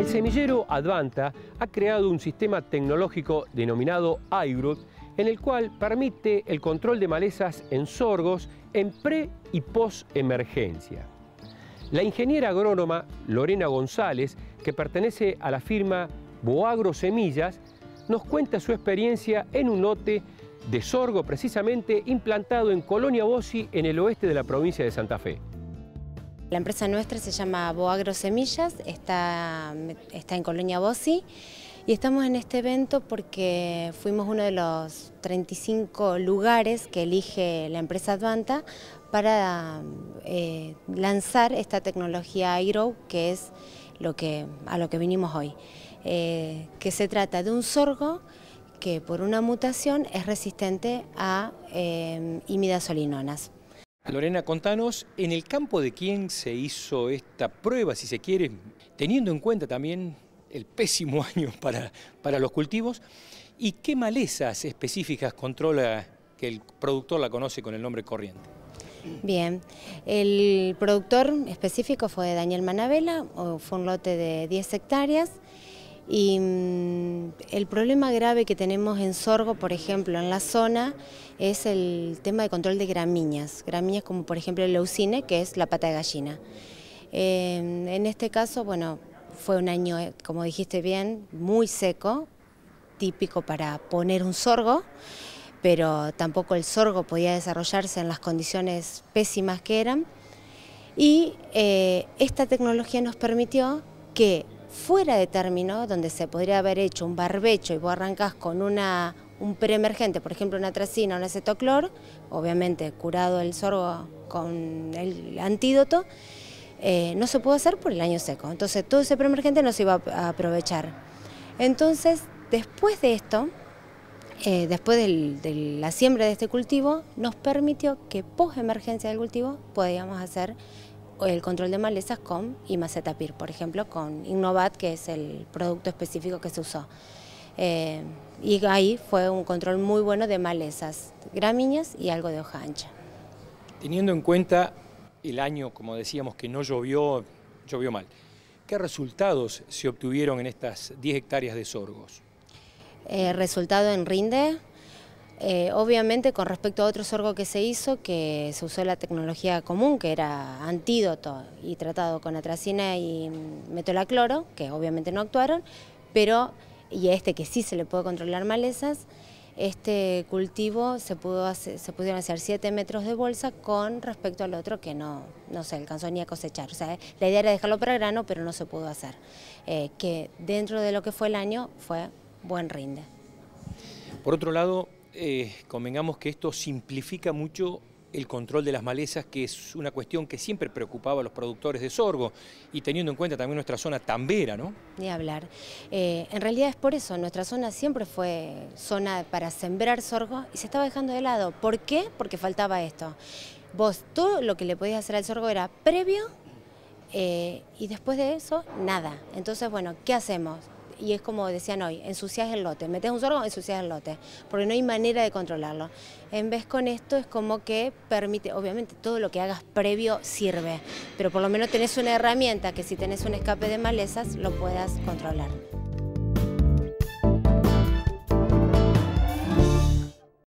El semillero Advanta ha creado un sistema tecnológico denominado iGroot, en el cual permite el control de malezas en sorgos en pre y post emergencia. La ingeniera agrónoma Lorena González, que pertenece a la firma Boagro Semillas, nos cuenta su experiencia en un lote de sorgo precisamente implantado en Colonia Bossi, en el oeste de la provincia de Santa Fe. La empresa nuestra se llama Boagro Semillas, está, en Colonia Bossi y estamos en este evento porque fuimos uno de los 35 lugares que elige la empresa Advanta para eh, lanzar esta tecnología iGrow, que es a lo que vinimos hoy, eh, que se trata de un sorgo que por una mutación es resistente a eh, imidazolinonas. Lorena, contanos, ¿en el campo de quién se hizo esta prueba, si se quiere, teniendo en cuenta también el pésimo año para, para los cultivos? ¿Y qué malezas específicas controla que el productor la conoce con el nombre corriente? Bien, el productor específico fue Daniel Manabela, fue un lote de 10 hectáreas y mm, el problema grave que tenemos en sorgo, por ejemplo, en la zona, es el tema de control de gramíneas. Gramíneas como por ejemplo el leucine, que es la pata de gallina. Eh, en este caso, bueno, fue un año, eh, como dijiste bien, muy seco, típico para poner un sorgo, pero tampoco el sorgo podía desarrollarse en las condiciones pésimas que eran. Y eh, esta tecnología nos permitió que fuera de término, donde se podría haber hecho un barbecho y vos arrancás con una, un preemergente, por ejemplo una tracina o un acetoclor, obviamente curado el sorgo con el antídoto, eh, no se pudo hacer por el año seco. Entonces todo ese preemergente no se iba a aprovechar. Entonces, después de esto, eh, después de la siembra de este cultivo, nos permitió que pos emergencia del cultivo podíamos hacer el control de malezas con Imacetapir, por ejemplo, con Innovat, que es el producto específico que se usó. Eh, y ahí fue un control muy bueno de malezas, gramíneas y algo de hoja ancha. Teniendo en cuenta el año, como decíamos, que no llovió, llovió mal, ¿qué resultados se obtuvieron en estas 10 hectáreas de sorgos? Eh, resultado en rinde, eh, obviamente con respecto a otro sorgo que se hizo, que se usó la tecnología común, que era antídoto y tratado con atracina y metolacloro, que obviamente no actuaron, pero, y a este que sí se le puede controlar malezas, este cultivo se, pudo se pudieron hacer 7 metros de bolsa con respecto al otro que no, no se alcanzó ni a cosechar. O sea, la idea era dejarlo para grano, pero no se pudo hacer. Eh, que dentro de lo que fue el año fue buen rinde. Por otro lado, eh, convengamos que esto simplifica mucho el control de las malezas, que es una cuestión que siempre preocupaba a los productores de sorgo, y teniendo en cuenta también nuestra zona tambera, ¿no? Ni hablar. Eh, en realidad es por eso, nuestra zona siempre fue zona para sembrar sorgo y se estaba dejando de lado. ¿Por qué? Porque faltaba esto. Vos todo lo que le podías hacer al sorgo era previo eh, y después de eso, nada. Entonces, bueno, ¿qué hacemos? y es como decían hoy, ensucias el lote, metes un sorbo, ensucias el lote, porque no hay manera de controlarlo. En vez con esto es como que permite, obviamente todo lo que hagas previo sirve, pero por lo menos tenés una herramienta que si tenés un escape de malezas lo puedas controlar.